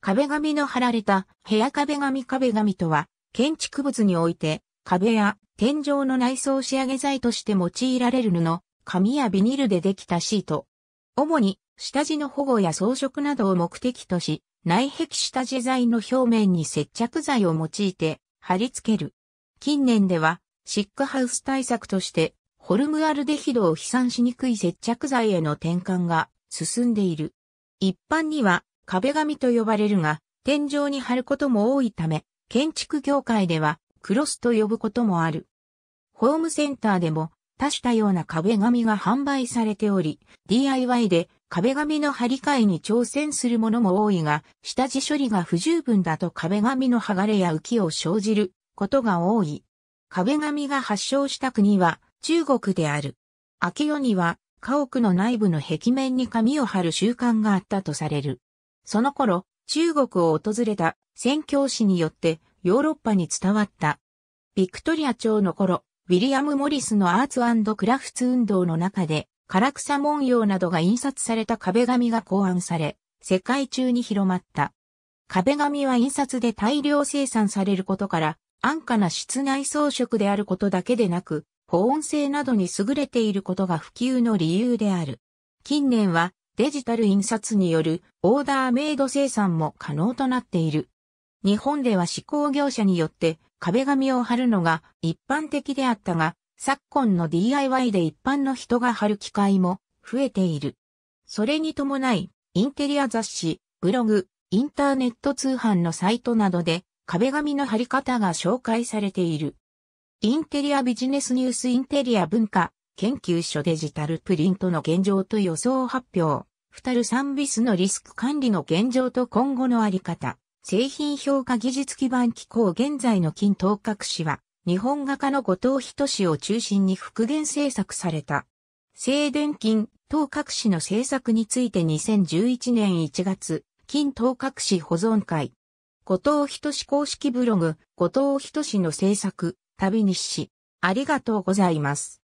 壁紙の貼られた部屋壁紙壁紙とは、建築物において壁や天井の内装仕上げ材として用いられる布、紙やビニールでできたシート。主に下地の保護や装飾などを目的とし、内壁下地材の表面に接着剤を用いて貼り付ける。近年では、シックハウス対策として、ホルムアルデヒドを飛散しにくい接着剤への転換が進んでいる。一般には壁紙と呼ばれるが、天井に貼ることも多いため、建築業界ではクロスと呼ぶこともある。ホームセンターでも多種多様な壁紙が販売されており、DIY で壁紙の張り替えに挑戦するものも多いが、下地処理が不十分だと壁紙の剥がれや浮きを生じることが多い。壁紙が発祥した国は中国である。明世には家屋の内部の壁面に紙を貼る習慣があったとされる。その頃、中国を訪れた宣教師によってヨーロッパに伝わった。ビクトリア朝の頃、ウィリアム・モリスのアーツクラフツ運動の中で、唐草文様などが印刷された壁紙が考案され、世界中に広まった。壁紙は印刷で大量生産されることから、安価な室内装飾であることだけでなく、保温性などに優れていることが普及の理由である。近年はデジタル印刷によるオーダーメイド生産も可能となっている。日本では施工業者によって壁紙を貼るのが一般的であったが、昨今の DIY で一般の人が貼る機会も増えている。それに伴い、インテリア雑誌、ブログ、インターネット通販のサイトなどで壁紙の貼り方が紹介されている。インテリアビジネスニュースインテリア文化研究所デジタルプリントの現状と予想発表、フタルンビスのリスク管理の現状と今後のあり方、製品評価技術基盤機構現在の金東角紙は、日本画家の後藤仁氏を中心に復元制作された。静電金、東角紙の制作について2011年1月、金東角紙保存会。後藤仁公式ブログ、後藤仁の制作、旅日誌。ありがとうございます。